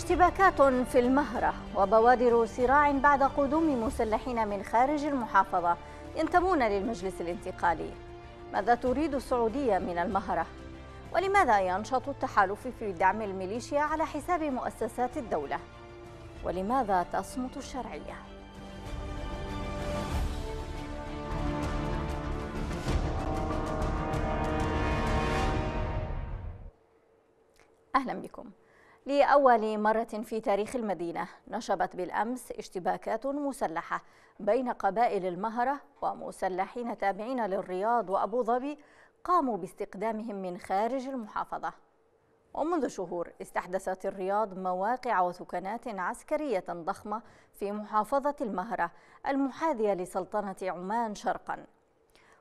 اشتباكات في المهرة وبوادر صراع بعد قدوم مسلحين من خارج المحافظة ينتمون للمجلس الانتقالي ماذا تريد السعودية من المهرة؟ ولماذا ينشط التحالف في دعم الميليشيا على حساب مؤسسات الدولة؟ ولماذا تصمت الشرعية؟ أهلا بكم لأول مرة في تاريخ المدينة نشبت بالأمس اشتباكات مسلحة بين قبائل المهرة ومسلحين تابعين للرياض وأبو ظبي قاموا باستقدامهم من خارج المحافظة ومنذ شهور استحدثت الرياض مواقع وثكنات عسكرية ضخمة في محافظة المهرة المحاذية لسلطنة عمان شرقاً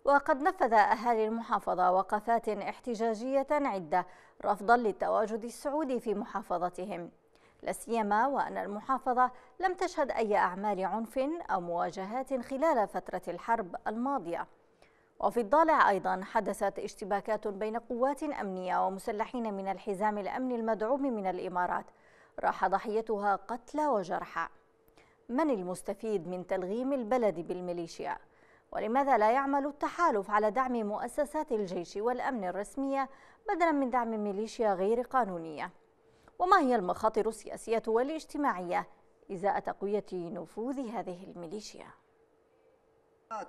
وقد نفذ أهالي المحافظة وقفات احتجاجية عدة رفضا للتواجد السعودي في محافظتهم لا سيما وأن المحافظة لم تشهد أي أعمال عنف أو مواجهات خلال فترة الحرب الماضية وفي الضالع أيضا حدثت اشتباكات بين قوات أمنية ومسلحين من الحزام الأمني المدعوم من الإمارات راح ضحيتها قتلى وجرحى من المستفيد من تلغيم البلد بالميليشيا ولماذا لا يعمل التحالف على دعم مؤسسات الجيش والأمن الرسمية بدلا من دعم ميليشيا غير قانونية وما هي المخاطر السياسية والاجتماعية إزاء تقوية نفوذ هذه الميليشيا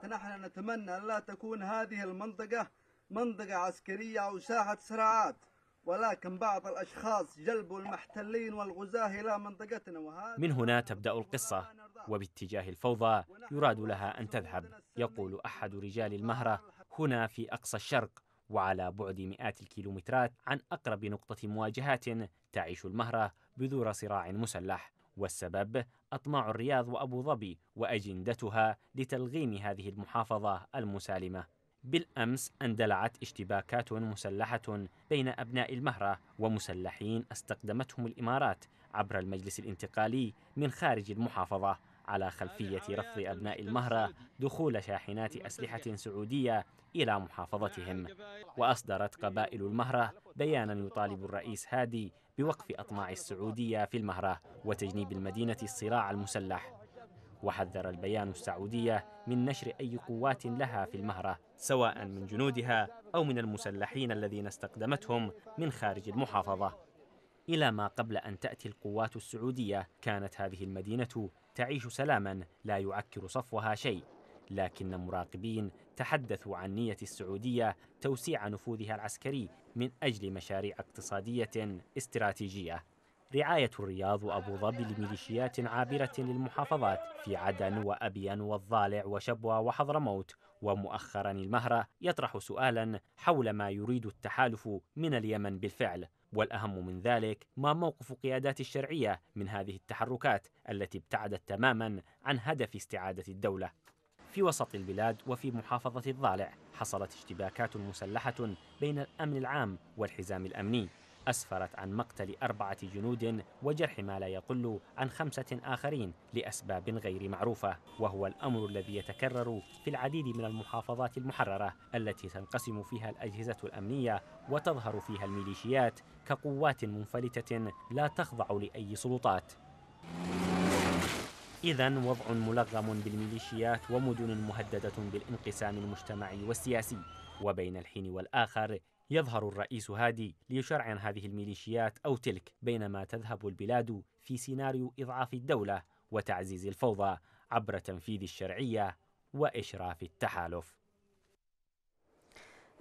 نحن نتمنى لا تكون هذه المنطقة منطقة عسكرية أو ساحة صراعات ولكن بعض الأشخاص جلبوا المحتلين والغزاة إلى منطقتنا وهذا من هنا تبدأ القصة وباتجاه الفوضى يراد لها أن تذهب يقول أحد رجال المهرة هنا في أقصى الشرق وعلى بعد مئات الكيلومترات عن أقرب نقطة مواجهات تعيش المهرة بذور صراع مسلح والسبب أطماع الرياض وأبو ظبي وأجندتها لتلغيم هذه المحافظة المسالمة بالأمس اندلعت اشتباكات مسلحة بين أبناء المهرة ومسلحين استخدمتهم الإمارات عبر المجلس الانتقالي من خارج المحافظة على خلفية رفض أبناء المهرة دخول شاحنات أسلحة سعودية إلى محافظتهم وأصدرت قبائل المهرة بيانا يطالب الرئيس هادي بوقف أطماع السعودية في المهرة وتجنيب المدينة الصراع المسلح وحذر البيان السعودية من نشر أي قوات لها في المهرة سواء من جنودها أو من المسلحين الذين استقدمتهم من خارج المحافظة إلى ما قبل أن تأتي القوات السعودية كانت هذه المدينة تعيش سلاما لا يعكر صفوها شيء لكن مراقبين تحدثوا عن نية السعودية توسيع نفوذها العسكري من أجل مشاريع اقتصادية استراتيجية رعاية الرياض وأبو ظبي لميليشيات عابرة للمحافظات في عدن وأبين والضالع وشبوة وحضرموت ومؤخرا المهرة يطرح سؤالا حول ما يريد التحالف من اليمن بالفعل والأهم من ذلك ما موقف قيادات الشرعية من هذه التحركات التي ابتعدت تماما عن هدف استعادة الدولة في وسط البلاد وفي محافظة الضالع حصلت اشتباكات مسلحة بين الأمن العام والحزام الأمني أسفرت عن مقتل أربعة جنود وجرح ما لا يقل عن خمسة آخرين لأسباب غير معروفة وهو الأمر الذي يتكرر في العديد من المحافظات المحررة التي تنقسم فيها الأجهزة الأمنية وتظهر فيها الميليشيات كقوات منفلتة لا تخضع لأي سلطات إذا وضع ملغم بالميليشيات ومدن مهددة بالانقسام المجتمعي والسياسي وبين الحين والآخر يظهر الرئيس هادي ليشرع عن هذه الميليشيات أو تلك بينما تذهب البلاد في سيناريو إضعاف الدولة وتعزيز الفوضى عبر تنفيذ الشرعية وإشراف التحالف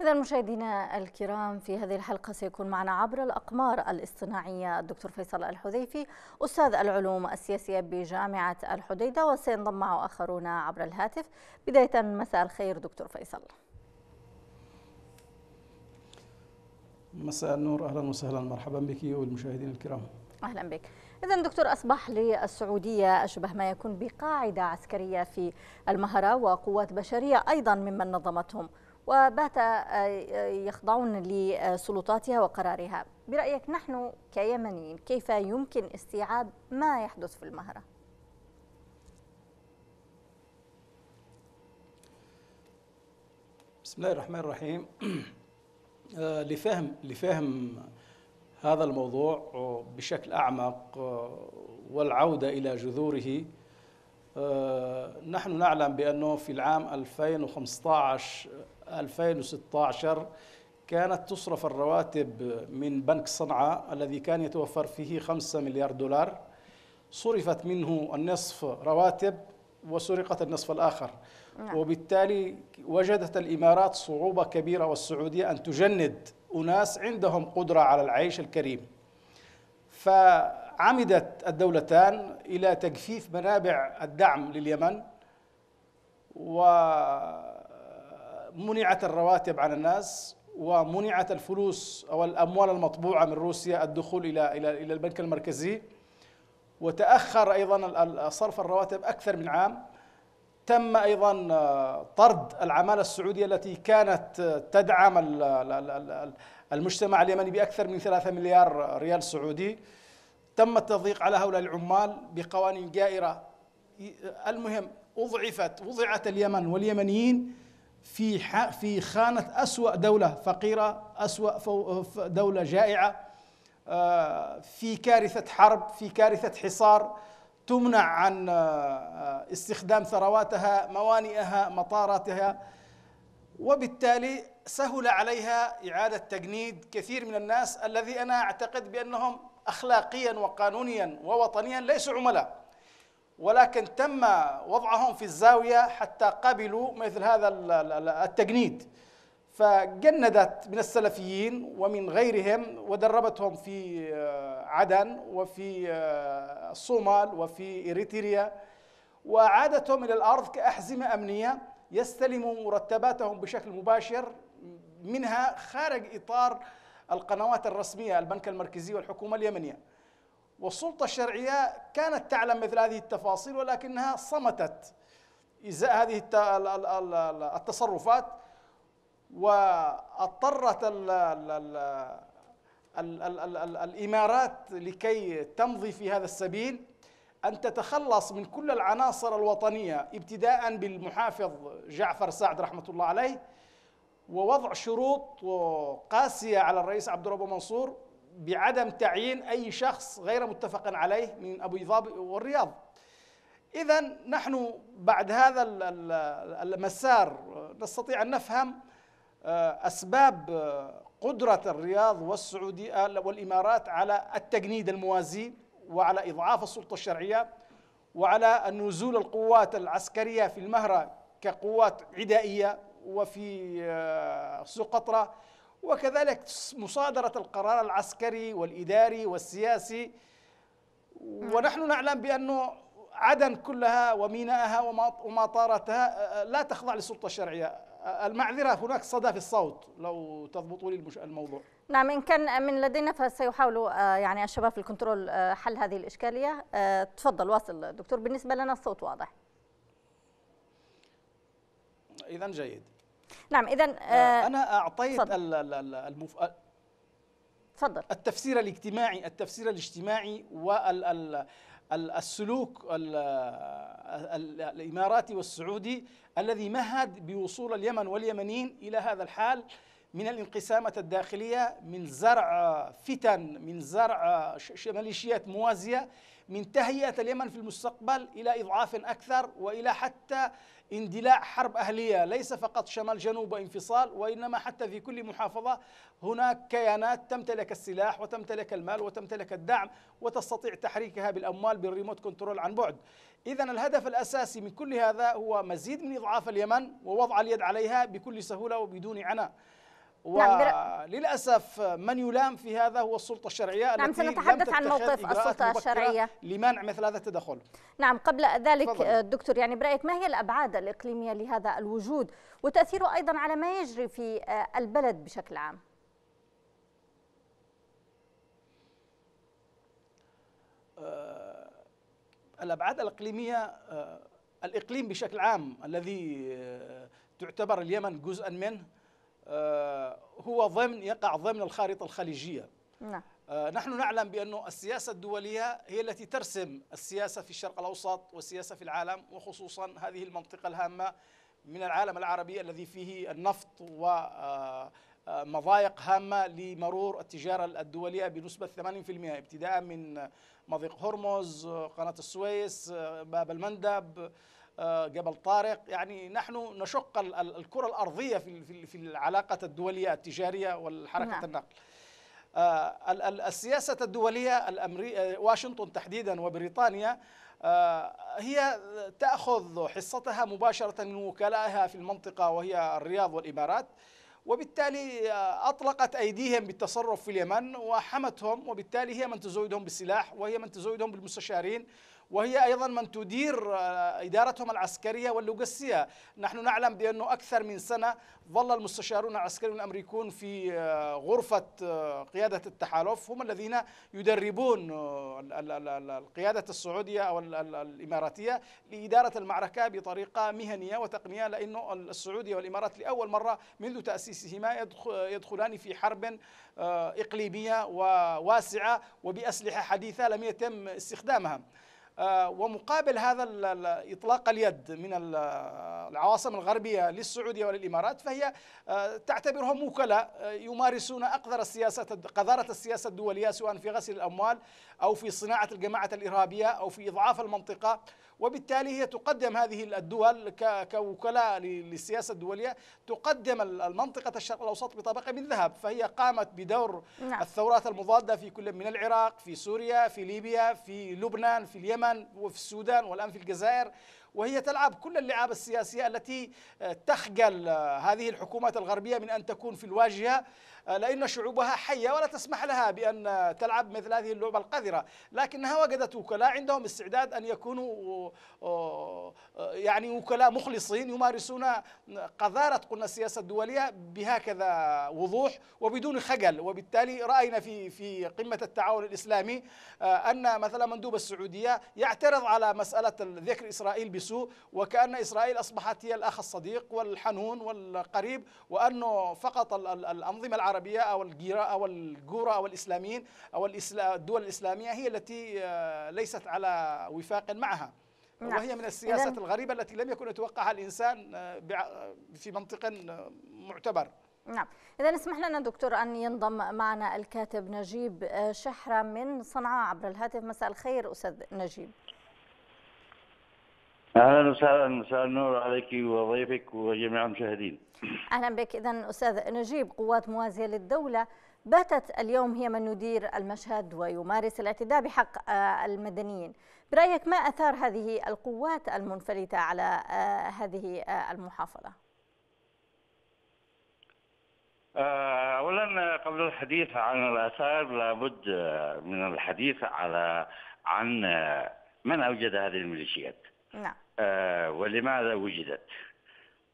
إذا مشاهدينا الكرام في هذه الحلقة سيكون معنا عبر الأقمار الاصطناعية الدكتور فيصل الحذيفي أستاذ العلوم السياسية بجامعة الحديدة وسينضم معه آخرون عبر الهاتف بداية مساء الخير دكتور فيصل مساء النور اهلا وسهلا مرحبا بك والمشاهدين الكرام اهلا بك اذا دكتور اصبح للسعوديه اشبه ما يكون بقاعده عسكريه في المهره وقوات بشريه ايضا ممن نظمتهم وبات آه، يخضعون لسلطاتها وقرارها برايك نحن كيمنيين كيف يمكن استيعاب ما يحدث في المهره بسم الله الرحمن الرحيم آه، لفهم لفهم هذا الموضوع بشكل اعمق آه، والعوده الى جذوره آه، نحن نعلم بانه في العام 2015 2016 كانت تصرف الرواتب من بنك صنعاء الذي كان يتوفر فيه 5 مليار دولار صرفت منه النصف رواتب وسرقت النصف الاخر نعم. وبالتالي وجدت الإمارات صعوبة كبيرة والسعودية أن تجند أناس عندهم قدرة على العيش الكريم فعمدت الدولتان إلى تجفيف منابع الدعم لليمن ومنعت الرواتب عن الناس ومنعت الفلوس او الاموال المطبوعه من روسيا الدخول الى الى الى البنك المركزي وتاخر ايضا صرف الرواتب اكثر من عام تم ايضا آه، طرد العماله السعوديه التي كانت آه، تدعم المجتمع اليمني باكثر من 3 مليار ريال سعودي تم التضييق على هؤلاء العمال بقوانين جائره المهم اضعفت وضعت اليمن واليمنيين في في خانه اسوا دوله فقيره اسوا دوله جائعه آه، في كارثه حرب في كارثه حصار تمنع عن آه، آه، استخدام ثرواتها موانئها مطاراتها وبالتالي سهل عليها إعادة تجنيد كثير من الناس الذي أنا أعتقد بأنهم أخلاقيا وقانونيا ووطنيا ليسوا عملاء ولكن تم وضعهم في الزاوية حتى قبلوا مثل هذا التجنيد فجندت من السلفيين ومن غيرهم ودربتهم في آه، عدن وفي الصومال آه، وفي إريتريا وعادتهم إلى الأرض كأحزمة أمنية يستلموا مرتباتهم بشكل مباشر منها خارج إطار القنوات الرسمية البنك المركزي والحكومة اليمنية والسلطة الشرعية كانت تعلم مثل هذه التفاصيل ولكنها صمتت إزاء هذه التصرفات واضطرت الـ ال ال ال ال ال الـ الامارات لكي تمضي في هذا السبيل ان تتخلص من كل العناصر الوطنيه ابتداء بالمحافظ جعفر سعد رحمه الله عليه ووضع شروط قاسيه على الرئيس عبد الرب منصور بعدم تعيين اي شخص غير متفق عليه من ابو ظبي والرياض اذا نحن بعد هذا المسار نستطيع ان نفهم آه، أسباب آه، قدرة الرياض والسعودية آه، والإمارات على التجنيد الموازي وعلى إضعاف السلطة الشرعية وعلى نزول القوات العسكرية في المهرة كقوات عدائية وفي سقطرة وكذلك مصادرة القرار العسكري والإداري والسياسي ونحن نعلم بأنه عدن كلها وميناءها ومطاراتها لا تخضع للسلطة الشرعية المعذرة هناك صدى في الصوت لو تضبطوا لي الموضوع نعم إن كان من لدينا فسيحاول آه، يعني الشباب في الكنترول آه، حل هذه الإشكالية آه، تفضل واصل دكتور بالنسبة لنا الصوت واضح إذا جيد نعم إذا أنا أعطيت المف... تفضل التفسير الاجتماعي التفسير الاجتماعي وال السلوك الاماراتي والسعودي الذي مهد بوصول اليمن واليمنيين الى هذا الحال من الانقسامات الداخليه من زرع فتن من زرع ميليشيات موازيه من تهيئه اليمن في المستقبل الى اضعاف اكثر والى حتى اندلاع حرب أهلية ليس فقط شمال جنوب وانفصال وإنما حتى في كل محافظة هناك كيانات تمتلك السلاح وتمتلك المال وتمتلك الدعم وتستطيع تحريكها بالأموال بالريموت كنترول عن بعد إذا الهدف الأساسي من كل هذا هو مزيد من إضعاف اليمن ووضع اليد عليها بكل سهولة وبدون عناء وللاسف نعم، من يلام في هذا هو السلطه الشرعيه نعم التي سنتحدث عن موقف السلطه الشرعيه لمنع مثل هذا التدخل نعم قبل ذلك فضل. آه، دكتور يعني برايك ما هي الابعاد الاقليميه لهذا الوجود وتاثيره ايضا على ما يجري في آه، البلد بشكل عام آه، الابعاد الاقليميه الاقليم بشكل عام الذي تعتبر اليمن جزءا منه آه، هو ضمن يقع ضمن الخارطة الخليجية نعم. آه، نحن نعلم بأن السياسة الدولية هي التي ترسم السياسة في الشرق الأوسط والسياسة في العالم وخصوصا هذه المنطقة الهامة من العالم العربي الذي فيه النفط ومضايق آه، هامة لمرور التجارة الدولية بنسبة 80% ابتداء من مضيق هرمز قناة السويس باب المندب جبل آه، طارق يعني نحن نشق الكرة الأرضية في العلاقة الدولية التجارية والحركة نعم. النقل آه، السياسة الدولية آه، واشنطن تحديدا وبريطانيا هي تأخذ حصتها مباشرة من وكلائها في المنطقة وهي الرياض والإمارات وبالتالي أطلقت أيديهم بالتصرف في اليمن وحمتهم وبالتالي هي من تزودهم بالسلاح وهي من تزودهم بالمستشارين وهي أيضا من تدير آه، إدارتهم العسكرية واللوجستية نحن نعلم بأنه أكثر من سنة ظل المستشارون العسكريون الأمريكون في آه، غرفة آه، قيادة التحالف هم الذين يدربون القيادة السعودية أو الإماراتية لإدارة المعركة بطريقة مهنية وتقنية لأنه السعودية والإمارات لأول مرة منذ تأسيسهما يدخلان في حرب إقليمية وواسعة وبأسلحة حديثة لم يتم استخدامها آه، ومقابل هذا إطلاق اليد من العواصم الغربية للسعودية وللإمارات فهي آه، تعتبرهم وكلاء آه، يمارسون أقذر السياسة قذارة السياسة الدولية سواء في غسل الأموال أو في صناعة الجماعة الإرهابية أو في إضعاف المنطقة وبالتالي هي تقدم هذه الدول كوكلاء للسياسة الدولية تقدم المنطقة الشرق الأوسط بطبقة من ذهب فهي قامت بدور نعم. الثورات المضادة في كل من العراق في سوريا في ليبيا في لبنان في اليمن وفي السودان والآن في الجزائر وهي تلعب كل اللعاب السياسية التي آه، تخجل آه، هذه الحكومات الغربية من أن تكون في الواجهة آه، لأن شعوبها حية ولا تسمح لها بأن تلعب مثل هذه اللعبة القذرة لكنها وجدت وكلاء عندهم استعداد أن يكونوا آه، آه، يعني وكلاء مخلصين يمارسون قذارة قلنا السياسة الدولية بهكذا وضوح وبدون خجل وبالتالي رأينا في في قمة التعاون الإسلامي أن مثلا مندوب السعودية يعترض على مسألة ذكر إسرائيل بسوء وكأن إسرائيل أصبحت هي الأخ الصديق والحنون والقريب وأنه فقط الأنظمة العربية العربية أو الجيرة أو الجورة أو الإسلاميين أو الدول الإسلامية هي التي آه، ليست على وفاق معها نعم. وهي من السياسات الغريبة التي لم يكن يتوقعها الإنسان آه، في منطق آه، معتبر نعم إذا اسمح لنا دكتور أن ينضم معنا الكاتب نجيب شحرة من صنعاء عبر الهاتف مساء الخير أستاذ نجيب اهلا وسهلا مساء النور عليك وضيفك وجميع المشاهدين. اهلا بك اذا استاذ نجيب قوات موازيه للدوله باتت اليوم هي من يدير المشهد ويمارس الاعتداء بحق آه، المدنيين. برايك ما اثار هذه القوات المنفلته على آه، هذه آه، المحافظه؟ اولا قبل الحديث عن الاثار لابد من الحديث على عن من اوجد هذه الميليشيات. نعم آه ولماذا وجدت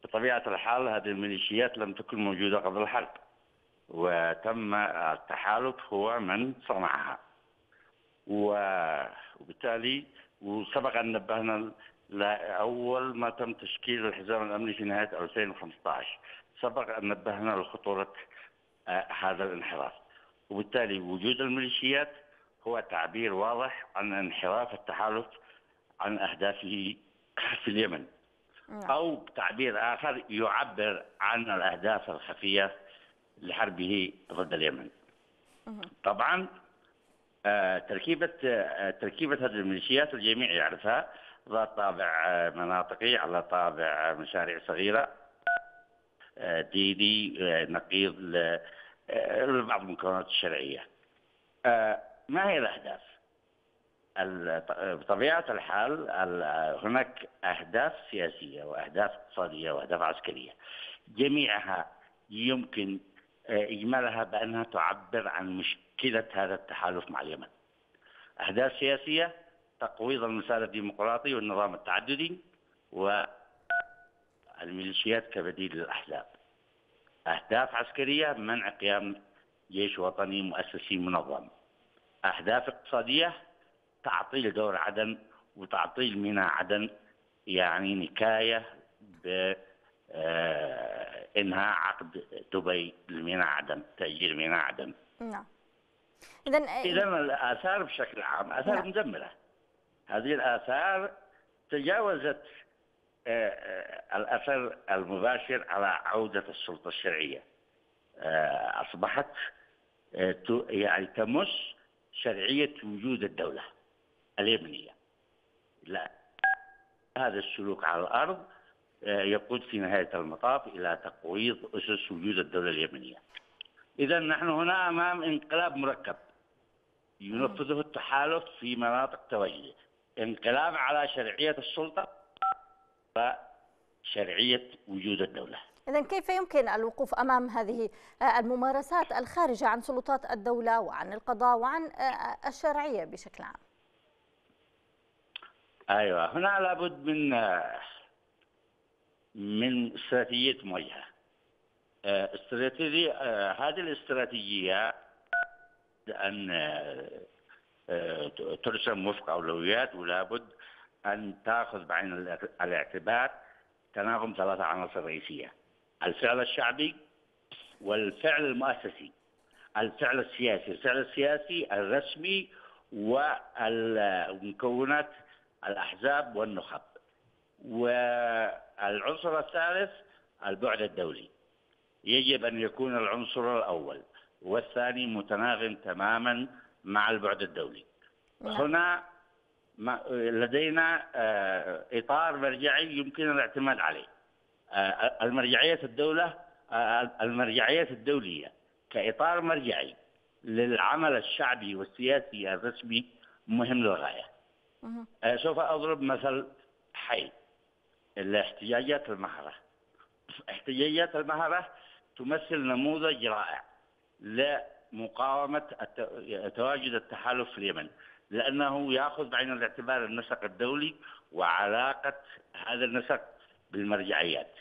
بطبيعة الحال هذه الميليشيات لم تكن موجودة قبل الحرب وتم التحالف هو من صنعها وبالتالي وسبق أن نبهنا أول ما تم تشكيل الحزام الأمني في نهاية 2015 سبق أن نبهنا لخطورة آه، هذا الانحراف وبالتالي وجود الميليشيات هو تعبير واضح عن انحراف التحالف عن أهدافه في اليمن نعم. أو بتعبير آخر يعبر عن الأهداف الخفية لحربه ضد اليمن طبعا آه، تركيبة آه، تركيبة هذه الميليشيات الجميع يعرفها ذات طابع آه، مناطقي على طابع مشاريع صغيرة ديني نقيض لبعض المكونات الشرعية ما هي الأهداف؟ بطبيعة الحال هناك أهداف سياسية وأهداف اقتصادية وأهداف عسكرية جميعها يمكن آه، إجمالها بأنها تعبر عن مشكلة هذا التحالف مع اليمن أهداف سياسية تقويض المسار الديمقراطي والنظام التعددي والميليشيات كبديل للأحزاب أهداف عسكرية منع قيام جيش وطني مؤسسي منظم أهداف اقتصادية تعطيل دور عدن وتعطيل ميناء عدن يعني نكاية ب آه، انهاء عقد دبي لميناء عدن تاجير ميناء عدن نعم اذا اذا الاثار بشكل عام اثار نعم. مدمره هذه الاثار تجاوزت آه، آه، الاثر المباشر على عوده السلطه الشرعيه اصبحت يعني تمس شرعيه وجود الدوله اليمنية لا هذا السلوك على الأرض آه، يقود في نهاية المطاف إلى تقويض أسس وجود الدولة اليمنية إذا نحن هنا أمام انقلاب مركب ينفذه التحالف في مناطق توجيه انقلاب على شرعية السلطة وشرعية وجود الدولة إذا كيف يمكن الوقوف أمام هذه آه، الممارسات الخارجة عن سلطات الدولة وعن القضاء وعن آه، الشرعية بشكل عام؟ ايوه هنا لابد من من استراتيجيه مواجهه استراتيجية هذه الاستراتيجية أن ترسم وفق أولويات ولابد أن تأخذ بعين الاعتبار تناغم ثلاثة عناصر رئيسية الفعل الشعبي والفعل المؤسسي الفعل السياسي الفعل السياسي الرسمي والمكونات الأحزاب والنخب والعنصر الثالث البعد الدولي يجب أن يكون العنصر الأول والثاني متناغم تماما مع البعد الدولي نعم. هنا لدينا آه، إطار مرجعي يمكن الاعتماد عليه آه، المرجعية الدولة آه، المرجعية الدولية كإطار مرجعي للعمل الشعبي والسياسي الرسمي مهم للغاية أه. سوف أضرب مثل حي الاحتياجات المهرة احتياجات المهرة تمثل نموذج رائع لمقاومة تواجد التحالف في اليمن لأنه يأخذ بعين الاعتبار النسق الدولي وعلاقة هذا النسق بالمرجعيات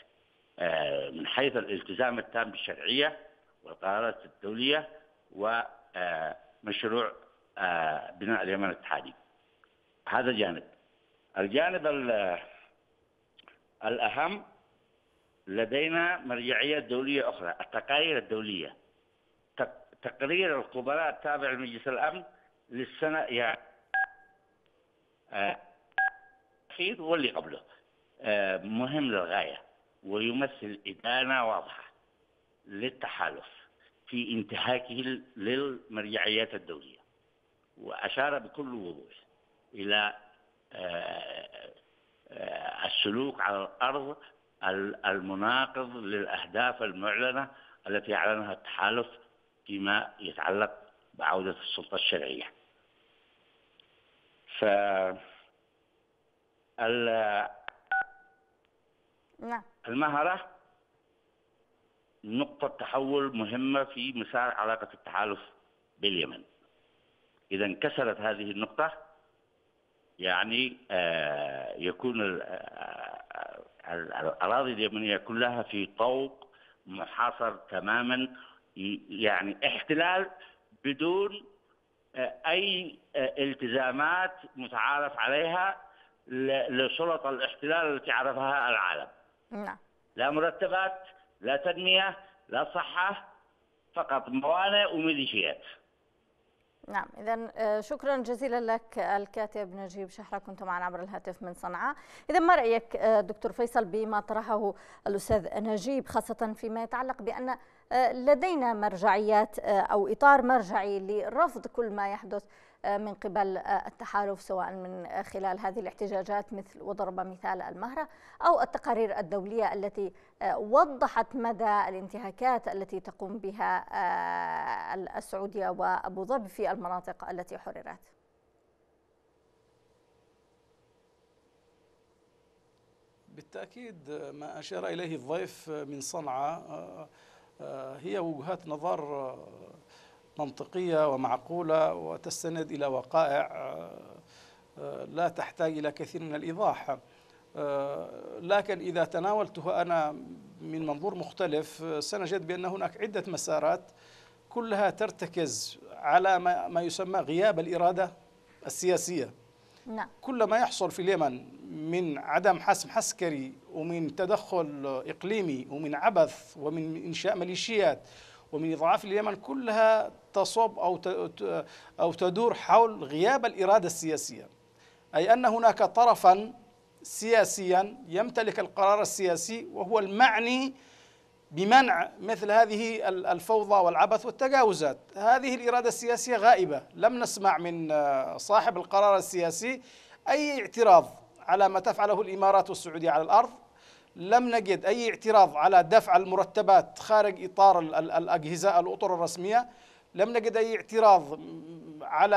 أه، من حيث الالتزام التام بالشرعية والقرارات الدولية ومشروع أه، أه، بناء اليمن التحالي هذا جانب الجانب الأهم لدينا مرجعية دولية أخرى التقارير الدولية تقرير الخبراء التابع لمجلس الأمن للسنة يعني آه واللي قبله مهم للغاية ويمثل إدانة واضحة للتحالف في انتهاكه للمرجعيات الدولية وأشار بكل وضوح إلى آه، آه، السلوك على الأرض المناقض للأهداف المعلنة التي أعلنها التحالف فيما يتعلق بعودة السلطة الشرعية ف نعم. المهرة نقطة تحول مهمة في مسار علاقة التحالف باليمن إذا انكسرت هذه النقطة يعني آه، يكون آه، آه، الأراضي اليمنية كلها في طوق محاصر تماما يعني احتلال بدون أي التزامات متعارف عليها لسلطة الاحتلال التي عرفها العالم لا, نعم. لا مرتبات لا تنمية لا صحة فقط موانئ وميليشيات نعم إذا آه، شكرا جزيلا لك الكاتب نجيب شحرة كنت معنا عبر الهاتف من صنعاء إذا ما رأيك آه، دكتور فيصل بما طرحه الأستاذ نجيب خاصة فيما يتعلق بأن آه، لدينا مرجعيات آه، أو إطار مرجعي لرفض كل ما يحدث آه، من قبل التحالف سواء من خلال هذه الاحتجاجات مثل وضرب مثال المهرة أو التقارير الدولية التي وضحت مدى الانتهاكات التي تقوم بها السعودية وأبو ظبي في المناطق التي حررت بالتأكيد ما أشار إليه الضيف من صنعاء آه، هي وجهات نظر آه، منطقية ومعقولة وتستند إلى وقائع آه، لا تحتاج إلى كثير من الإيضاح لكن إذا تناولتها أنا من منظور مختلف سنجد بأن هناك عدة مسارات كلها ترتكز على ما يسمى غياب الإرادة السياسية نعم. كل ما يحصل في اليمن من عدم حسم عسكري ومن تدخل إقليمي ومن عبث ومن إنشاء ميليشيات ومن إضعاف اليمن كلها تصب أو أو تدور حول غياب الإرادة السياسية أي أن هناك طرفا سياسيا يمتلك القرار السياسي وهو المعني بمنع مثل هذه الفوضى والعبث والتجاوزات هذه الإرادة السياسية غائبة لم نسمع من آه، صاحب القرار السياسي أي اعتراض على ما تفعله الإمارات والسعودية على الأرض لم نجد أي اعتراض على دفع المرتبات خارج إطار الأجهزة الأطر الرسمية لم نجد أي اعتراض على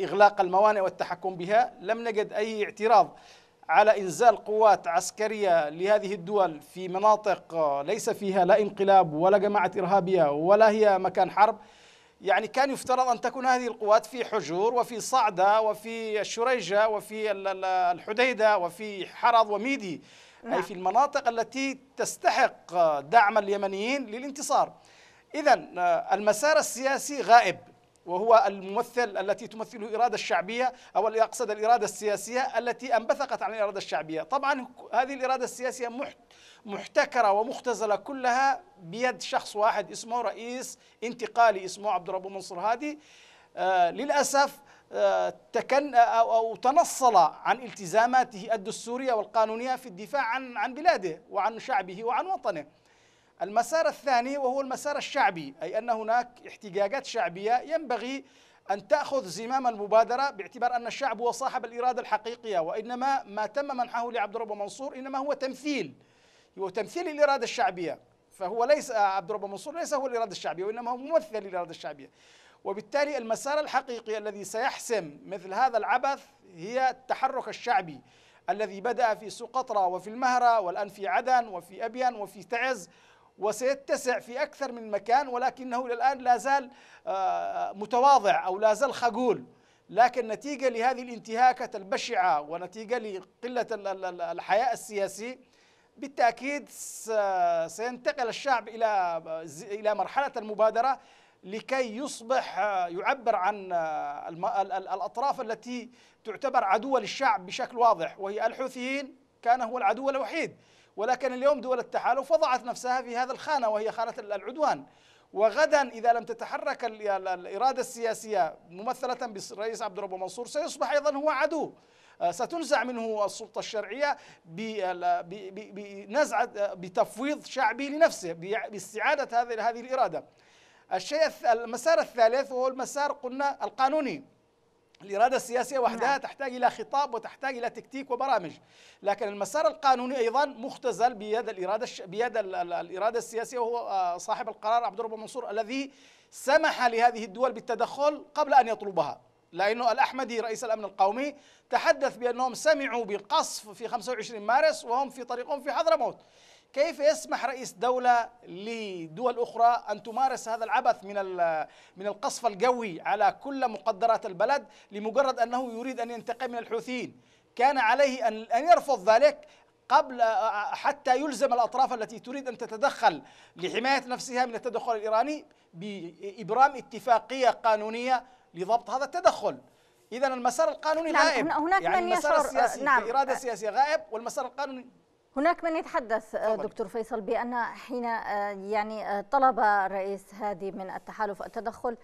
إغلاق الموانئ والتحكم بها لم نجد أي اعتراض على إنزال قوات عسكرية لهذه الدول في مناطق آه، ليس فيها لا انقلاب ولا جماعة إرهابية ولا هي مكان حرب يعني كان يفترض أن تكون هذه القوات في حجور وفي صعدة وفي الشريجة وفي الحديدة وفي حرض وميدي نعم. أي في المناطق التي تستحق آه، دعم اليمنيين للانتصار إذا آه، المسار السياسي غائب وهو الممثل التي تمثله الإرادة الشعبية أو أقصد الإرادة السياسية التي أنبثقت عن الإرادة الشعبية طبعا هذه الإرادة السياسية محتكرة ومختزلة كلها بيد شخص واحد اسمه رئيس انتقالي اسمه عبد الرب منصور هادي آه للأسف آه، تكن أو, أو تنصل عن التزاماته الدستورية والقانونية في الدفاع عن عن بلاده وعن شعبه وعن وطنه المسار الثاني وهو المسار الشعبي أي أن هناك احتجاجات شعبية ينبغي أن تأخذ زمام المبادرة باعتبار أن الشعب هو صاحب الإرادة الحقيقية وإنما ما تم منحه لعبد الرب منصور إنما هو تمثيل هو تمثيل الإرادة الشعبية فهو ليس آه، عبد الرب منصور ليس هو الإرادة الشعبية وإنما هو ممثل للإرادة الشعبية وبالتالي المسار الحقيقي الذي سيحسم مثل هذا العبث هي التحرك الشعبي الذي بدأ في سقطرى وفي المهرة والآن في عدن وفي أبين وفي تعز وسيتسع في أكثر من مكان ولكنه إلى الآن لا زال آه، آه، متواضع أو لا زال خجول لكن نتيجة لهذه الانتهاكات البشعة ونتيجة لقلة الحياء السياسي بالتأكيد سينتقل الشعب إلى إلى مرحلة المبادرة لكي يصبح آه، يعبر عن الأطراف التي تعتبر عدوة للشعب بشكل واضح وهي الحوثيين كان هو العدو الوحيد ولكن اليوم دول التحالف وضعت نفسها في هذا الخانه وهي خانه العدوان وغدا اذا لم تتحرك الاراده السياسيه ممثله بالرئيس عبد الرب منصور سيصبح ايضا هو عدو آه، ستنزع منه السلطة الشرعية بنزع بتفويض شعبي لنفسه باستعادة هذه الإرادة الشيء المسار الثالث وهو المسار قلنا القانوني الإرادة السياسية وحدها نعم. تحتاج إلى خطاب وتحتاج إلى تكتيك وبرامج لكن المسار القانوني أيضا مختزل بيد الإرادة الش... بيد ال... الإرادة السياسية وهو آه، صاحب القرار عبد الرب منصور الذي سمح لهذه الدول بالتدخل قبل أن يطلبها لأنه الأحمدي رئيس الأمن القومي تحدث بأنهم سمعوا بالقصف في 25 مارس وهم في طريقهم في حضرموت كيف يسمح رئيس دولة لدول أخرى أن تمارس هذا العبث من من القصف الجوي على كل مقدرات البلد لمجرد أنه يريد أن ينتقم من الحوثيين كان عليه أن يرفض ذلك قبل حتى يلزم الأطراف التي تريد أن تتدخل لحماية نفسها من التدخل الإيراني بإبرام اتفاقية قانونية لضبط هذا التدخل إذا المسار القانوني نعم غائب هناك يعني من يشعر السياسي نعم. إرادة سياسية غائب والمسار القانوني هناك من يتحدث آه، دكتور فيصل بأن حين آه، يعني آه، طلب الرئيس هادي من التحالف التدخل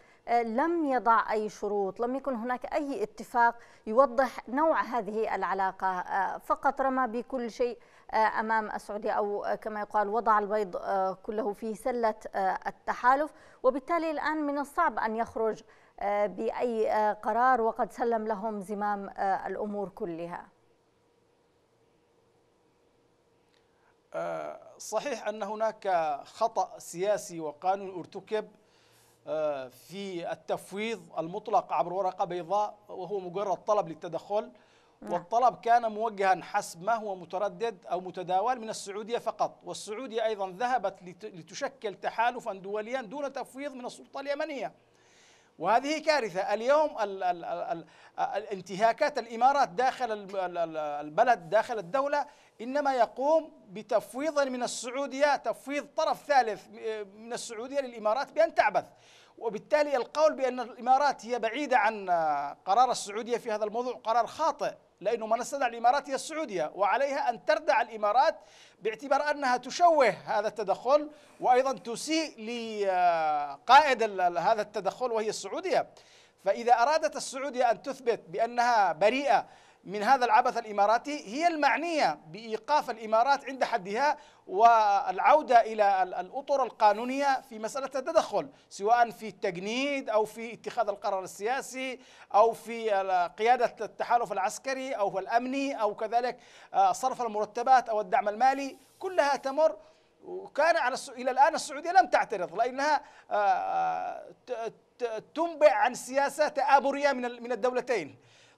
لم يضع أي شروط لم يكن هناك أي اتفاق يوضح نوع هذه العلاقة فقط رمى بكل شيء أمام السعودية أو كما يقال وضع البيض كله في سلة التحالف وبالتالي الآن من الصعب أن يخرج بأي قرار وقد سلم لهم زمام الأمور كلها آه، صحيح أن هناك خطأ سياسي وقانون ارتكب آه، في التفويض المطلق عبر ورقة بيضاء وهو مجرد طلب للتدخل نعم. والطلب كان موجها حسب ما هو متردد أو متداول من السعودية فقط والسعودية أيضا ذهبت لتشكل تحالفا دوليا دون تفويض من السلطة اليمنية وهذه كارثة اليوم الـ الـ الـ الـ انتهاكات الإمارات داخل البلد داخل الدولة إنما يقوم بتفويض من السعودية تفويض طرف ثالث من السعودية للإمارات بأن تعبث وبالتالي القول بأن الإمارات هي بعيدة عن قرار السعودية في هذا الموضوع قرار خاطئ لأنه منصة الإمارات هي السعودية وعليها أن تردع الإمارات باعتبار أنها تشوه هذا التدخل وأيضا تسيء لقائد هذا التدخل وهي السعودية فإذا أرادت السعودية أن تثبت بأنها بريئة من هذا العبث الإماراتي هي المعنية بإيقاف الإمارات عند حدها والعودة إلى الأطر القانونية في مسألة التدخل سواء في التجنيد أو في اتخاذ القرار السياسي أو في قيادة التحالف العسكري أو الأمني أو كذلك آه، صرف المرتبات أو الدعم المالي كلها تمر وكان على الى الان السعوديه لم تعترض لانها آه، آه، تنبئ عن سياسه تآبريه من الدولتين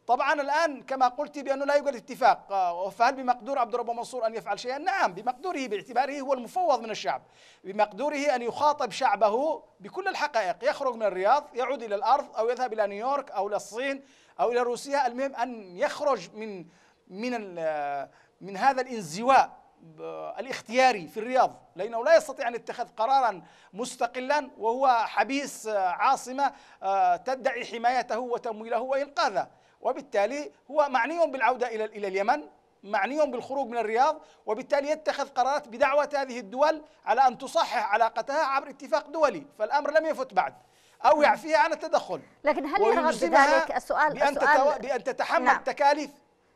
طبعا الآن كما قلت بأنه لا يوجد اتفاق آه، فهل بمقدور عبد الرب منصور أن يفعل شيئا؟ نعم بمقدوره باعتباره هو المفوض من الشعب بمقدوره أن يخاطب شعبه بكل الحقائق يخرج من الرياض يعود إلى الأرض أو يذهب إلى نيويورك أو إلى الصين أو إلى روسيا المهم أن يخرج من من آه، من هذا الانزواء آه، الاختياري في الرياض لأنه لا يستطيع أن يتخذ قرارا مستقلا وهو حبيس عاصمة تدعي حمايته وتمويله وإنقاذه وبالتالي هو معني بالعودة إلى إلى اليمن معني بالخروج من الرياض وبالتالي يتخذ قرارات بدعوة هذه الدول على أن تصحح علاقتها عبر اتفاق دولي فالأمر لم يفت بعد أو نعم. يعفيها عن التدخل لكن هل يرغب بذلك السؤال بأن, السؤال بأن تتحمل نعم. تكاليف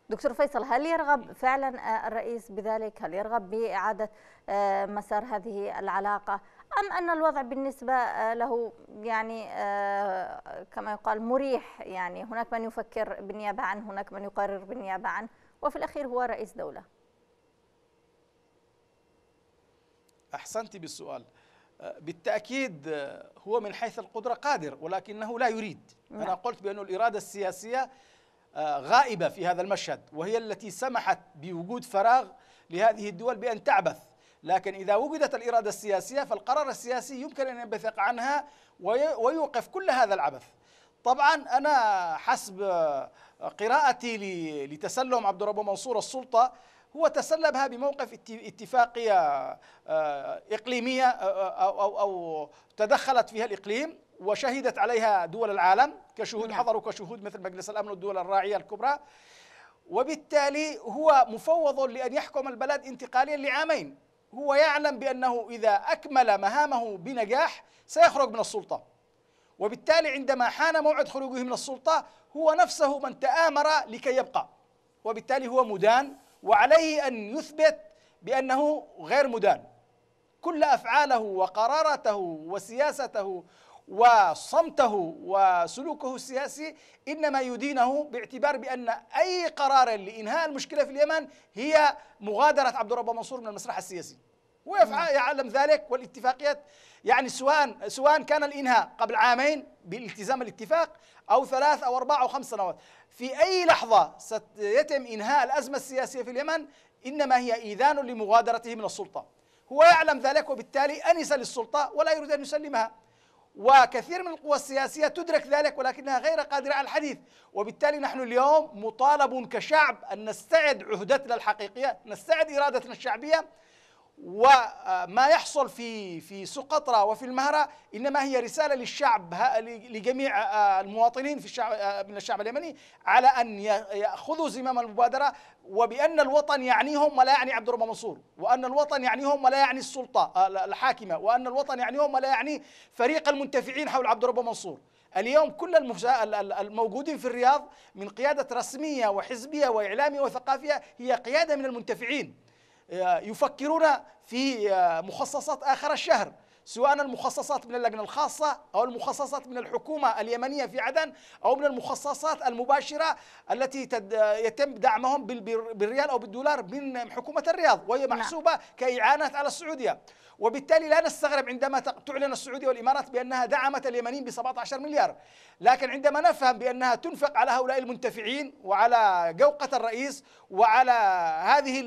دكتور فيصل هل يرغب فعلا آه، الرئيس بذلك هل يرغب بإعادة آه، مسار هذه العلاقة أم أن الوضع بالنسبة آه، له يعني آه، كما يقال مريح يعني هناك من يفكر بالنيابة عنه هناك من يقرر بالنيابة عنه وفي الأخير هو رئيس دولة أحسنت بالسؤال آه، بالتأكيد هو من حيث القدرة قادر ولكنه لا يريد نعم. أنا قلت بأن الإرادة السياسية غائبة في هذا المشهد وهي التي سمحت بوجود فراغ لهذه الدول بأن تعبث لكن إذا وجدت الإرادة السياسية فالقرار السياسي يمكن أن ينبثق عنها ويوقف كل هذا العبث طبعا أنا حسب قراءتي لتسلم عبد الرب منصور السلطة هو تسلمها بموقف اتفاقية آه، إقليمية آه، آه، أو, أو, أو تدخلت فيها الإقليم وشهدت عليها دول العالم كشهود نعم. حضروا كشهود مثل مجلس الأمن والدول الراعية الكبرى وبالتالي هو مفوض لأن يحكم البلد انتقاليا لعامين هو يعلم بأنه إذا أكمل مهامه بنجاح سيخرج من السلطة وبالتالي عندما حان موعد خروجه من السلطة هو نفسه من تآمر لكي يبقى وبالتالي هو مدان وعليه أن يثبت بأنه غير مدان كل أفعاله وقراراته وسياسته وصمته وسلوكه السياسي إنما يدينه باعتبار بأن أي قرار لإنهاء المشكلة في اليمن هي مغادرة عبد الرب منصور من المسرح السياسي يعلم ذلك والاتفاقيات يعني سواء سواء كان الانهاء قبل عامين بالالتزام الاتفاق او ثلاث او اربع او خمس سنوات في اي لحظه سيتم انهاء الازمه السياسيه في اليمن انما هي ايذان لمغادرته من السلطه هو يعلم ذلك وبالتالي انس للسلطه ولا يريد ان يسلمها وكثير من القوى السياسية تدرك ذلك ولكنها غير قادرة على الحديث وبالتالي نحن اليوم مطالب كشعب أن نستعد عهدتنا الحقيقية نستعد إرادتنا الشعبية وما يحصل في في سقطرى وفي المهرة إنما هي رسالة للشعب لجميع آه، المواطنين في الشعب آه، من الشعب اليمني على أن يأخذوا زمام المبادرة وبأن الوطن يعنيهم ولا يعني عبد الرب منصور وأن الوطن يعنيهم ولا يعني السلطة آه، الحاكمة وأن الوطن يعنيهم ولا يعني فريق المنتفعين حول عبد الرب منصور اليوم كل الموجودين في الرياض من قيادة رسمية وحزبية وإعلامية وثقافية هي قيادة من المنتفعين يفكرون في مخصصات آخر الشهر سواء المخصصات من اللجنة الخاصة أو المخصصات من الحكومة اليمنية في عدن أو من المخصصات المباشرة التي يتم دعمهم بالريال أو بالدولار من حكومة الرياض وهي نعم. محسوبة كإعانة على السعودية وبالتالي لا نستغرب عندما تعلن السعودية والإمارات بأنها دعمت اليمنيين ب 17 مليار لكن عندما نفهم بأنها تنفق على هؤلاء المنتفعين وعلى جوقة الرئيس وعلى هذه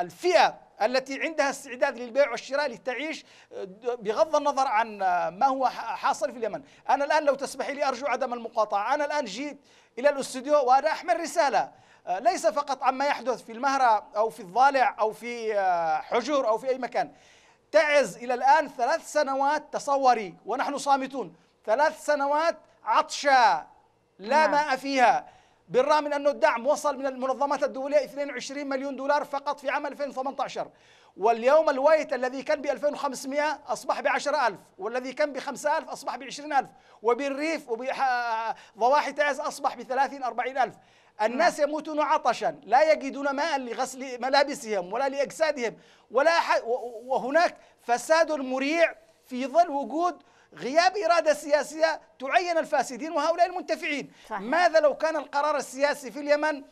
الفئة التي عندها استعداد للبيع والشراء لتعيش آه، بغض النظر عن آه، ما هو حاصل في اليمن أنا الآن لو تسمحي لي أرجو عدم المقاطعة أنا الآن جيت إلى الاستوديو وأنا أحمل رسالة آه، ليس فقط عما يحدث في المهرة أو في الضالع أو في حجور أو في أي مكان تعز إلى الآن ثلاث سنوات تصوري ونحن صامتون ثلاث سنوات عطشة لا نعم. ماء فيها بالرغم من أنه الدعم وصل من المنظمات الدولية 22 مليون دولار فقط في عام 2018 واليوم الويت الذي كان ب 2500 أصبح ب 10000 والذي كان ب 5000 أصبح ب 20000 وبالريف وبضواحي تعز أصبح ب 30 40000 الناس نعم. يموتون عطشا لا يجدون ماء لغسل ملابسهم ولا لأجسادهم ولا وهناك فساد مريع في ظل وجود غياب إرادة سياسية تعين الفاسدين وهؤلاء المنتفعين صحيح. ماذا لو كان القرار السياسي في اليمن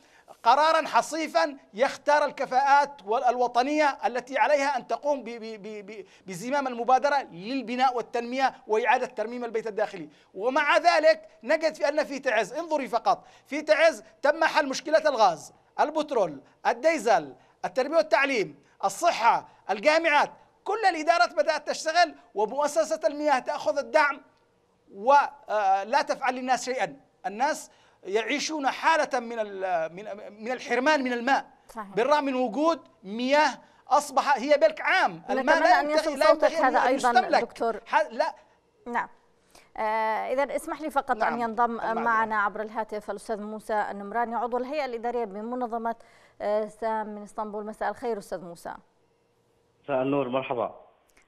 قرارا حصيفا يختار الكفاءات الوطنيه التي عليها ان تقوم بزمام المبادره للبناء والتنميه واعاده ترميم البيت الداخلي، ومع ذلك نجد في ان في تعز انظري فقط في تعز تم حل مشكله الغاز، البترول، الديزل، التربيه والتعليم، الصحه، الجامعات كل الادارات بدات تشتغل ومؤسسه المياه تاخذ الدعم ولا آه، تفعل للناس شيئا الناس يعيشون حاله من من الحرمان من الماء صحيح. بالرغم من وجود مياه اصبح هي بلك عام الماء لا أن يصل صوتك هذا ايضا دكتور لا نعم آه إذا اسمح لي فقط نعم. أن ينضم معنا نعم. عبر الهاتف الأستاذ موسى النمراني عضو الهيئة الإدارية بمنظمة آه سام من اسطنبول مساء الخير أستاذ موسى مساء النور مرحبا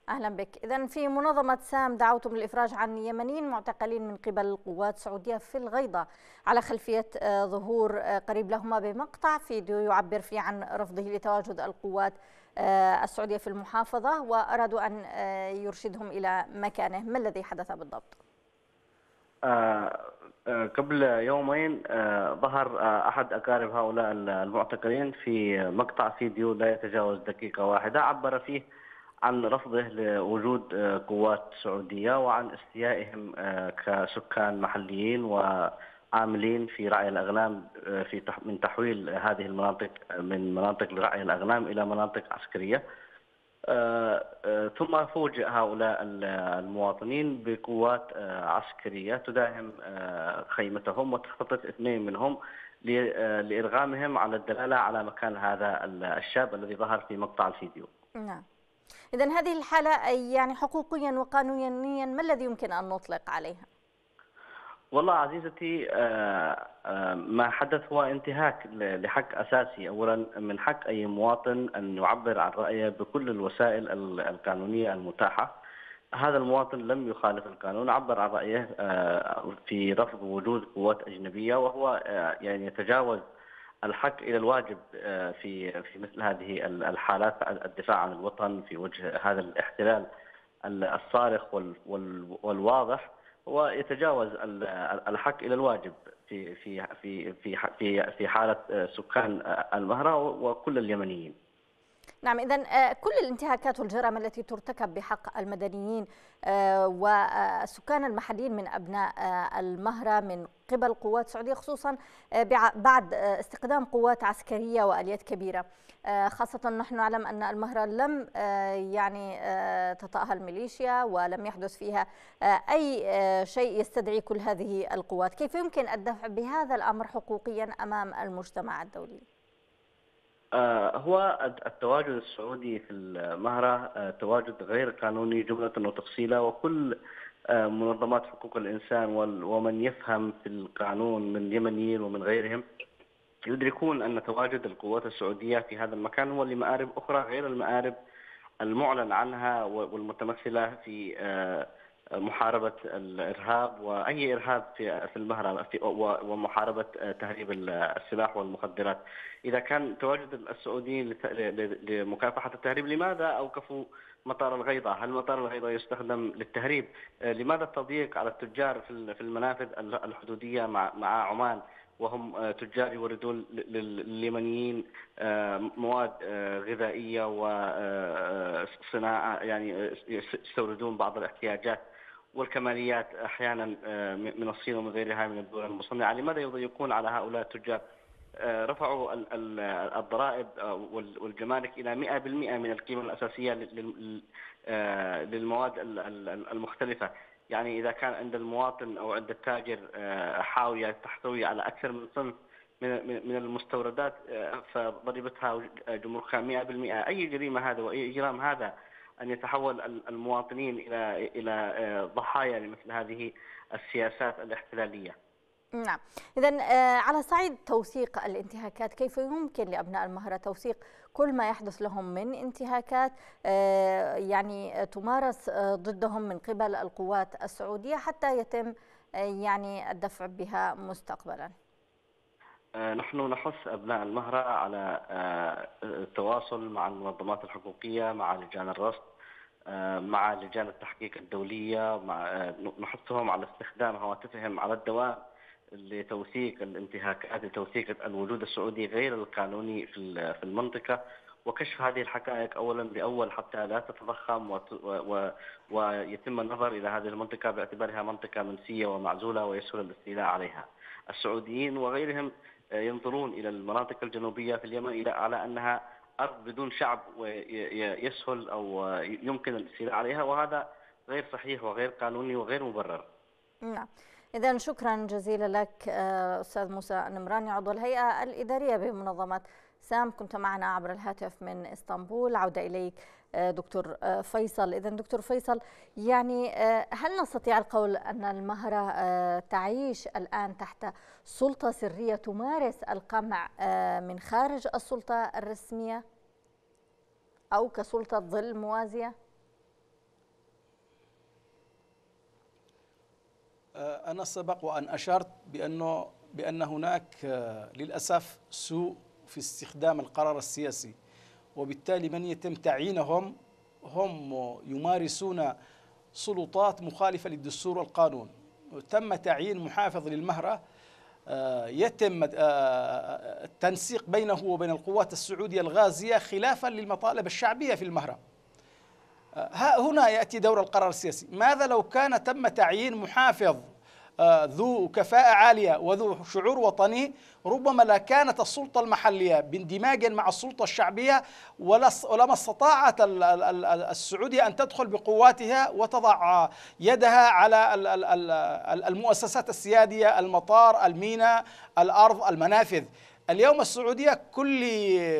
اهلا بك اذا في منظمه سام دعوتم للافراج عن يمنيين معتقلين من قبل القوات السعوديه في الغيضه على خلفيه آه، ظهور آه، قريب لهما بمقطع فيديو يعبر فيه عن رفضه لتواجد القوات آه، السعوديه في المحافظه وارادوا ان يرشدهم الى مكانه ما الذي حدث بالضبط قبل يومين آه، ظهر آه، احد اقارب هؤلاء المعتقلين في مقطع فيديو لا يتجاوز دقيقه واحده عبر فيه عن رفضه لوجود آه، قوات سعوديه وعن استيائهم كسكان محليين وعاملين في رعي الاغنام في من تحويل هذه المناطق من مناطق لرعي الاغنام الى مناطق عسكريه. آه، آه، ثم فوجئ هؤلاء المواطنين بقوات آه، عسكرية تداهم خيمتهم وتخطط اثنين منهم لإرغامهم على الدلالة على مكان هذا الشاب الذي ظهر في مقطع الفيديو نعم إذا هذه الحالة يعني حقوقيا وقانونيا ما الذي يمكن أن نطلق عليها؟ والله عزيزتي آه، آه، ما حدث هو انتهاك لحق اساسي اولا من حق اي مواطن ان يعبر عن رايه بكل الوسائل القانونيه المتاحه هذا المواطن لم يخالف القانون عبر عن رايه آه، في رفض وجود قوات اجنبيه وهو يعني يتجاوز الحق الى الواجب في في مثل هذه الحالات الدفاع عن الوطن في وجه هذا الاحتلال الصارخ والواضح ويتجاوز الحق الى الواجب في في في في في حاله سكان المهره وكل اليمنيين. نعم إذا آه، كل الانتهاكات والجرائم التي ترتكب بحق المدنيين آه، والسكان المحليين من أبناء آه، المهرة من قبل قوات سعودية خصوصا بعد استخدام قوات عسكرية وآليات كبيرة خاصة نحن نعلم أن المهرة لم يعني تطأها الميليشيا ولم يحدث فيها أي شيء يستدعي كل هذه القوات كيف يمكن الدفع بهذا الأمر حقوقيا أمام المجتمع الدولي؟ آه، هو التواجد السعودي في المهرة آه، تواجد غير قانوني جملة وتفصيلة وكل آه، منظمات حقوق الإنسان ومن يفهم في القانون من اليمنيين ومن غيرهم يدركون أن تواجد القوات السعودية في هذا المكان هو لمآرب أخرى غير المآرب المعلن عنها والمتمثلة في محاربة الإرهاب وأي إرهاب في في المهرة في ومحاربة تهريب السلاح والمخدرات. إذا كان تواجد السعوديين لمكافحة التهريب لماذا أوقفوا مطار الغيضة؟ هل مطار الغيضة يستخدم للتهريب؟ لماذا التضييق على التجار في المنافذ الحدودية مع عمان؟ وهم تجار يوردون لليمنيين آه، مواد آه، غذائيه وصناعه آه، يعني يستوردون بعض الاحتياجات والكماليات احيانا آه، من الصين ومن غيرها من الدول المصنعه، لماذا يضيقون على هؤلاء التجار؟ آه، رفعوا الضرائب آه، والجمارك الى 100% من القيمه الاساسيه للمواد المختلفه، يعني اذا كان عند المواطن او عند التاجر حاويه تحتوي على اكثر من صنف من المستوردات فضريبتها جمركها 100% اي جريمه هذا واي اجرام هذا ان يتحول المواطنين الى الى آه، ضحايا لمثل هذه السياسات الاحتلاليه. نعم، اذا آه، على صعيد توثيق الانتهاكات كيف يمكن لابناء المهره توثيق كل ما يحدث لهم من انتهاكات آه، يعني تمارس ضدهم من قبل القوات السعوديه حتى يتم يعني الدفع بها مستقبلا. آه، نحن نحث ابناء المهره على آه، التواصل مع المنظمات الحقوقيه مع لجان الرصد آه، مع لجان التحقيق الدوليه مع نحثهم على استخدام هواتفهم على الدوام لتوثيق الانتهاكات لتوثيق الوجود السعودي غير القانوني في في المنطقه وكشف هذه الحقائق اولا باول حتى لا تتضخم ويتم النظر الى هذه المنطقه باعتبارها منطقه منسيه ومعزوله ويسهل الاستيلاء عليها. السعوديين وغيرهم ينظرون الى المناطق الجنوبيه في اليمن الى على انها ارض بدون شعب يسهل او يمكن الاستيلاء عليها وهذا غير صحيح وغير قانوني وغير مبرر. نعم. إذا شكرا جزيلا لك آه، أستاذ موسى النمراني عضو الهيئة الإدارية بمنظمة سام كنت معنا عبر الهاتف من اسطنبول عودة إليك آه، دكتور آه، فيصل إذا دكتور فيصل يعني آه، هل نستطيع القول أن المهرة تعيش الآن تحت سلطة سرية تمارس القمع من خارج السلطة الرسمية أو كسلطة ظل موازية؟ أنا سبق وأن أشرت بأنه بأن هناك للأسف سوء في استخدام القرار السياسي وبالتالي من يتم تعيينهم هم يمارسون سلطات مخالفة للدستور والقانون تم تعيين محافظ للمهرة آه، يتم آه، التنسيق بينه وبين القوات السعودية الغازية خلافا للمطالب الشعبية في المهرة آه، هنا يأتي دور القرار السياسي ماذا لو كان تم تعيين محافظ آه، ذو كفاءة عالية وذو شعور وطني ربما لا كانت السلطة المحلية باندماج مع السلطة الشعبية ولما استطاعت السعودية أن تدخل بقواتها وتضع يدها على المؤسسات السيادية المطار الميناء الأرض المنافذ اليوم السعودية كل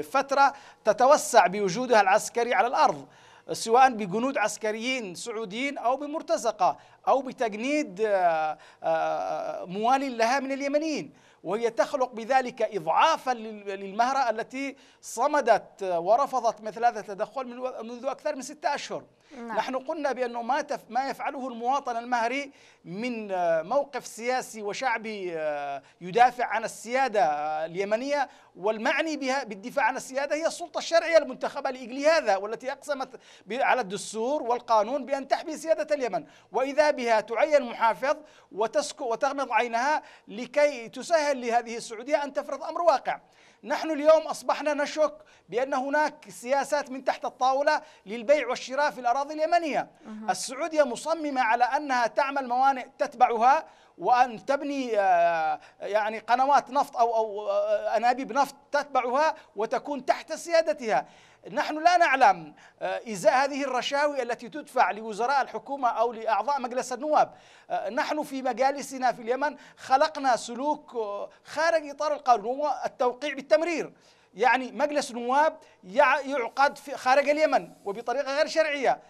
فترة تتوسع بوجودها العسكري على الأرض سواء بجنود عسكريين سعوديين أو بمرتزقة أو بتجنيد آه، آه، موالي لها من اليمنيين وهي تخلق بذلك إضعافا للمهرة التي صمدت آه، ورفضت مثل هذا التدخل منذ أكثر من ستة أشهر نعم. نحن قلنا بأنه ما تف ما يفعله المواطن المهري من آه، موقف سياسي وشعبي آه، يدافع عن السيادة آه، اليمنية والمعني بها بالدفاع عن السيادة هي السلطة الشرعية المنتخبة لإجل هذا والتي أقسمت على الدستور والقانون بأن تحمي سيادة اليمن وإذا بها تعين محافظ وتسكو وتغمض عينها لكي تسهل لهذه السعودية أن تفرض أمر واقع نحن اليوم أصبحنا نشك بأن هناك سياسات من تحت الطاولة للبيع والشراء في الأراضي اليمنية السعودية مصممة على أنها تعمل موانئ تتبعها وأن تبني آه، يعني قنوات نفط أو آه، آه، أنابيب نفط تتبعها وتكون تحت سيادتها نحن لا نعلم آه، إزاء هذه الرشاوي التي تدفع لوزراء الحكومة أو لأعضاء مجلس النواب آه، نحن في مجالسنا في اليمن خلقنا سلوك آه، خارج إطار القانون هو التوقيع بالتمرير يعني مجلس نواب يعقد في خارج اليمن وبطريقة غير شرعية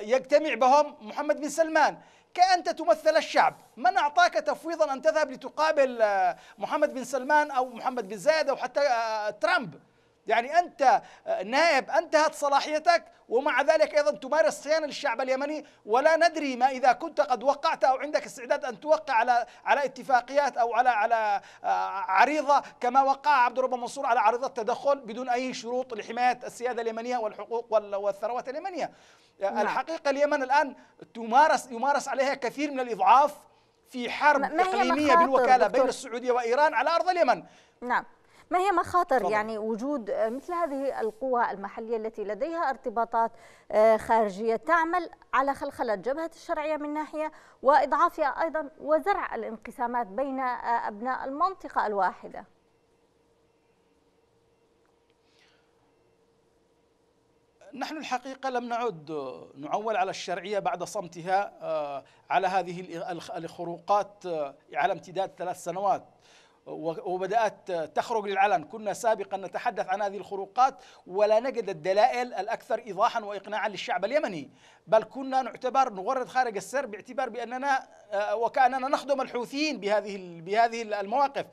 يجتمع بهم محمد بن سلمان كأنت تمثل الشعب من أعطاك تفويضا أن تذهب لتقابل محمد بن سلمان أو محمد بن زايد أو حتى ترامب يعني أنت آه، نائب أنتهت صلاحيتك ومع ذلك أيضا تمارس صيانة للشعب اليمني ولا ندري ما إذا كنت قد وقعت أو عندك استعداد أن توقع على على اتفاقيات أو على على آه، عريضة كما وقع عبد الرب منصور على عريضة تدخل بدون أي شروط لحماية السيادة اليمنية والحقوق والثروات اليمنية آه، نعم. الحقيقة اليمن الآن تمارس يمارس عليها كثير من الإضعاف في حرب إقليمية بالوكالة دكتور. بين السعودية وإيران على أرض اليمن نعم ما هي مخاطر طبعا. يعني وجود مثل هذه القوى المحلية التي لديها ارتباطات آه، خارجية تعمل على خلخلة جبهة الشرعية من ناحية وإضعافها أيضا وزرع الانقسامات بين آه، أبناء المنطقة الواحدة نحن الحقيقة لم نعد نعول على الشرعية بعد صمتها آه، على هذه الخروقات على امتداد ثلاث سنوات وبدأت تخرج للعلن كنا سابقا نتحدث عن هذه الخروقات ولا نجد الدلائل الأكثر إيضاحا وإقناعا للشعب اليمني بل كنا نعتبر نغرد خارج السر باعتبار بأننا آه، وكأننا نخدم الحوثيين بهذه بهذه المواقف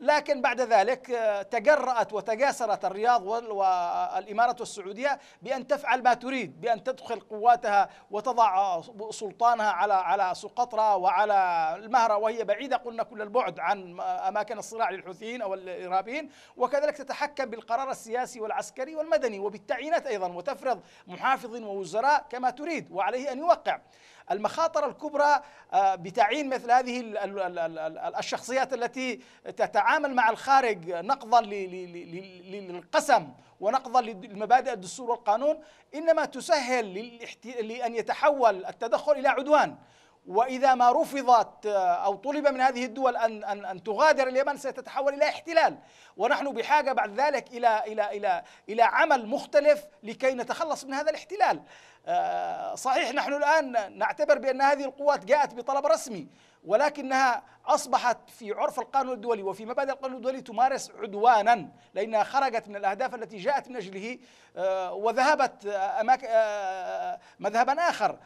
لكن بعد ذلك آه، تجرأت وتجاسرت الرياض والإمارة السعودية بأن تفعل ما تريد بأن تدخل قواتها وتضع سلطانها على على سقطرى وعلى المهرة وهي بعيدة قلنا كل البعد عن أماكن يتمكن الصراع للحوثيين أو الإرهابيين وكذلك تتحكم بالقرار السياسي والعسكري والمدني وبالتعيينات أيضا وتفرض محافظ ووزراء كما تريد وعليه أن يوقع المخاطر الكبرى آه، بتعيين مثل هذه الشخصيات التي تتعامل مع الخارج نقضا للقسم ونقضا للمبادئ الدستور والقانون انما تسهل لان يتحول التدخل الى عدوان واذا ما رفضت آه، او طلب من هذه الدول ان ان ان تغادر اليمن ستتحول الى احتلال ونحن بحاجه بعد ذلك الى الى الى الى عمل مختلف لكي نتخلص من هذا الاحتلال آه، صحيح نحن الآن نعتبر بأن هذه القوات جاءت بطلب رسمي ولكنها أصبحت في عرف القانون الدولي وفي مبادئ القانون الدولي تمارس عدوانا لأنها خرجت من الأهداف التي جاءت من أجله آه، وذهبت آه، أماك مذهبا آخر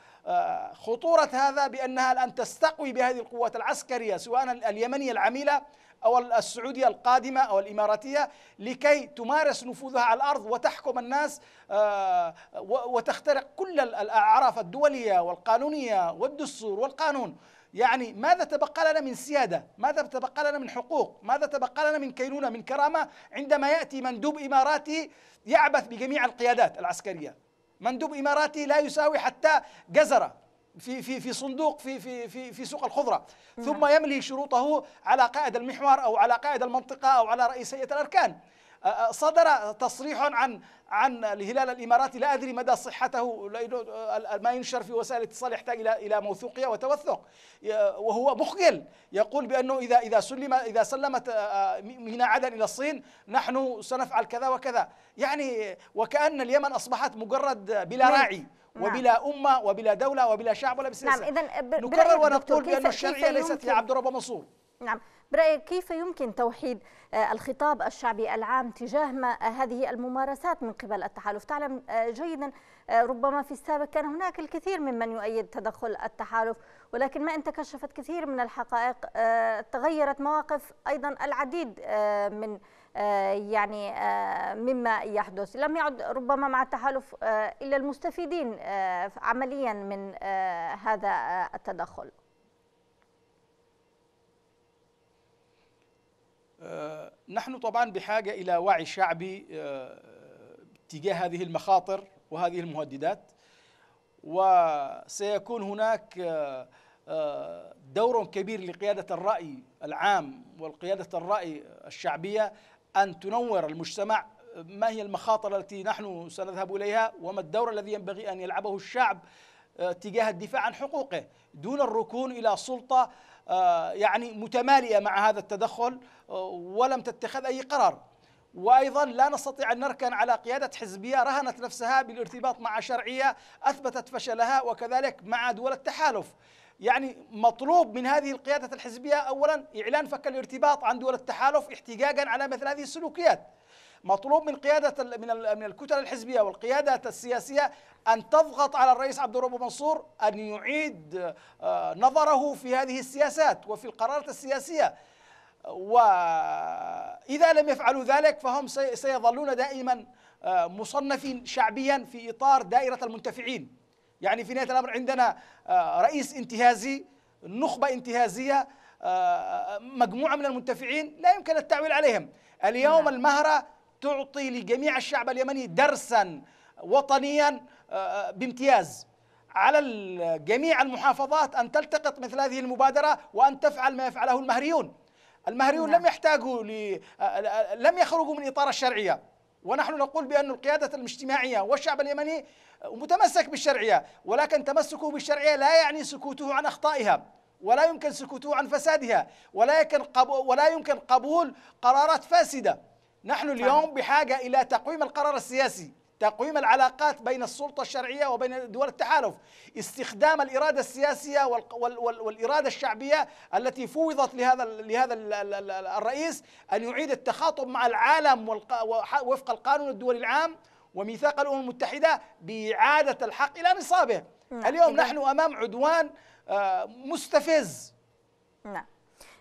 خطورة هذا بأنها الآن تستقوي بهذه القوات العسكرية سواء اليمنية العميلة أو السعودية القادمة أو الإماراتية لكي تمارس نفوذها على الأرض وتحكم الناس آه، وتخترق كل الأعراف الدولية والقانونية والدستور والقانون يعني ماذا تبقى لنا من سيادة ماذا تبقى لنا من حقوق ماذا تبقى لنا من كينونة من كرامة عندما يأتي مندوب إماراتي يعبث بجميع القيادات العسكرية مندوب إماراتي لا يساوي حتى جزرة في في في صندوق في في في في سوق الخضره نعم. ثم يملي شروطه على قائد المحور او على قائد المنطقه او على رئيس هيئه الاركان صدر تصريح عن عن الهلال الاماراتي لا ادري مدى صحته ما ينشر في وسائل الاتصال يحتاج الى الى موثوقيه وتوثق وهو مخجل يقول بانه اذا اذا سلم اذا سلمت آه، ميناء عدن الى الصين نحن سنفعل كذا وكذا يعني وكان اليمن اصبحت مجرد بلا نعم. راعي نعم. وبلا أمة وبلا دولة وبلا شعب ولا نعم، بسياسة نعم إذا نكرر ونقول بأن الشرعية ليست لعبد ربه منصور نعم برأيك كيف يمكن توحيد آه، الخطاب الشعبي العام تجاه ما آه، هذه الممارسات من قبل التحالف تعلم آه، جيدا ربما في السابق كان هناك الكثير ممن يؤيد تدخل التحالف ولكن ما ان تكشفت كثير من الحقائق تغيرت مواقف ايضا العديد من يعني مما يحدث لم يعد ربما مع التحالف الا المستفيدين عمليا من هذا التدخل آه، نحن طبعا بحاجة إلى وعي شعبي آه، تجاه هذه المخاطر وهذه المهددات وسيكون هناك آه، دور كبير لقيادة الرأي العام والقيادة الرأي الشعبية أن تنور المجتمع ما هي المخاطر التي نحن سنذهب إليها وما الدور الذي ينبغي أن يلعبه الشعب تجاه الدفاع عن حقوقه دون الركون إلى سلطة آه، يعني متمالية مع هذا التدخل آه، ولم تتخذ أي قرار وايضا لا نستطيع ان نركن على قياده حزبيه رهنت نفسها بالارتباط مع شرعيه اثبتت فشلها وكذلك مع دول التحالف. يعني مطلوب من هذه القياده الحزبيه اولا اعلان فك الارتباط عن دول التحالف احتجاجا على مثل هذه السلوكيات. مطلوب من قيادة من من الكتل الحزبية والقيادات السياسية أن تضغط على الرئيس عبد الرب منصور أن يعيد آه، نظره في هذه السياسات وفي القرارات السياسية وإذا لم يفعلوا ذلك فهم سيظلون دائما آه، مصنفين شعبيا في إطار دائرة المنتفعين يعني في نهاية الأمر عندنا آه، رئيس انتهازي نخبة انتهازية مجموعة من المنتفعين لا يمكن التعويل عليهم اليوم نعم. المهرة تعطي لجميع الشعب اليمني درسا وطنيا آه، آه، بامتياز على جميع المحافظات أن تلتقط مثل هذه المبادرة وأن تفعل ما يفعله المهريون المهريون نعم. لم يحتاجوا ل... آه، لم يخرجوا من إطار الشرعية ونحن نقول بأن القيادة الاجتماعية والشعب اليمني متمسك بالشرعية ولكن تمسكه بالشرعية لا يعني سكوته عن أخطائها ولا يمكن سكوته عن فسادها ولا يمكن قبول قرارات فاسده نحن اليوم بحاجة إلى تقويم القرار السياسي تقويم العلاقات بين السلطة الشرعية وبين دول التحالف استخدام الإرادة السياسية والإرادة الشعبية التي فوضت لهذا لهذا الرئيس أن يعيد التخاطب مع العالم وفق القانون الدولي العام وميثاق الأمم المتحدة بإعادة الحق إلى نصابه اليوم نحن أمام عدوان آه، مستفز نعم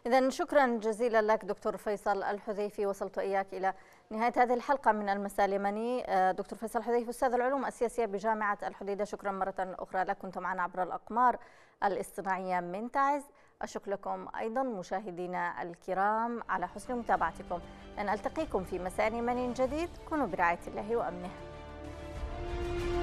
إذا شكرا جزيلا لك دكتور فيصل الحذيفي وصلت إياك إلى نهاية هذه الحلقة من المساء اليمني آه، دكتور فيصل الحذيفي أستاذ العلوم السياسية بجامعة الحديدة شكرا مرة أخرى لك كنت معنا عبر الأقمار الاصطناعية من تعز أشكر لكم أيضا مشاهدينا الكرام على حسن متابعتكم أن ألتقيكم في مساء يمني جديد كونوا برعاية الله وأمنه